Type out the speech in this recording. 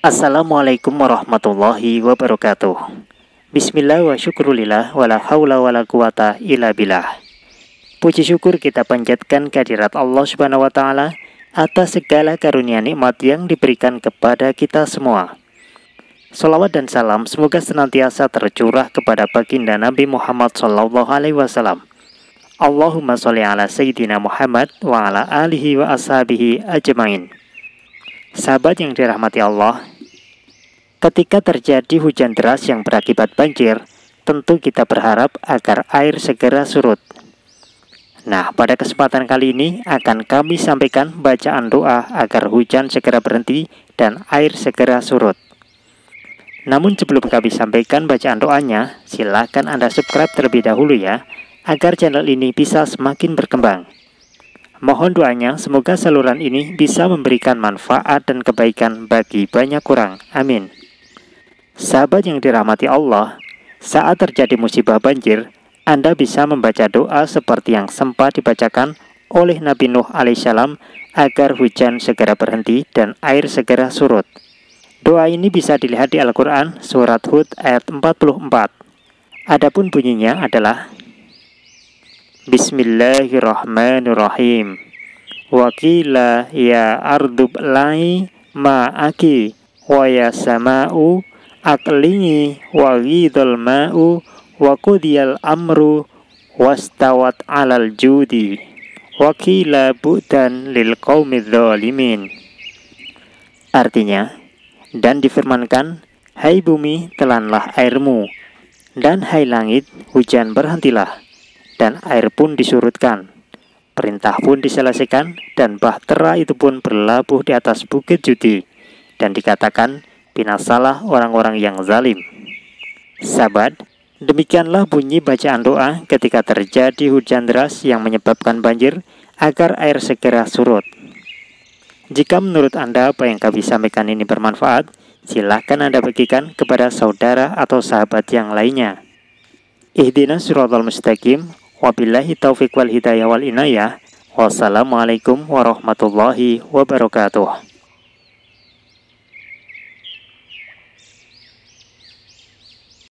Assalamualaikum warahmatullahi wabarakatuh. Bismillah wa syukrulillah wa la hawla wa la quwata illa billah. Puji syukur kita panjatkan kehadirat Allah Subhanahu wa taala atas segala karunia nikmat yang diberikan kepada kita semua. Salawat dan salam semoga senantiasa tercurah kepada baginda Nabi Muhammad sallallahu alaihi wasallam. Allahumma sholli ala sayyidina Muhammad wa ala alihi wa ashabihi ajmain. Sahabat yang dirahmati Allah, Ketika terjadi hujan deras yang berakibat banjir, tentu kita berharap agar air segera surut. Nah, pada kesempatan kali ini akan kami sampaikan bacaan doa agar hujan segera berhenti dan air segera surut. Namun sebelum kami sampaikan bacaan doanya, silakan Anda subscribe terlebih dahulu ya, agar channel ini bisa semakin berkembang. Mohon doanya semoga saluran ini bisa memberikan manfaat dan kebaikan bagi banyak orang. Amin. Sahabat yang dirahmati Allah, saat terjadi musibah banjir, Anda bisa membaca doa seperti yang sempat dibacakan oleh Nabi Nuh alaihissalam agar hujan segera berhenti dan air segera surut. Doa ini bisa dilihat di Al-Quran surat Hud ayat 44. Adapun bunyinya adalah Bismillahirrahmanirrahim Wakila ya ardub lai ma'aki wa ya sama'u aklingi wa ma'u wa amru wastawat alal judi wa bu'dan lil qaumi Artinya dan difirmankan hai bumi telanlah airmu dan hai langit hujan berhentilah dan air pun disurutkan perintah pun diselesaikan dan bahtera itu pun berlabuh di atas bukit judi dan dikatakan binasalah orang-orang yang zalim. Sahabat, demikianlah bunyi bacaan doa ketika terjadi hujan deras yang menyebabkan banjir agar air segera surut. Jika menurut Anda apa yang kami sampaikan ini bermanfaat, silahkan Anda bagikan kepada saudara atau sahabat yang lainnya. Ihdina suratul mustaqim, wabillahi taufiq wal hidayah wal inayah, wassalamualaikum warahmatullahi wabarakatuh.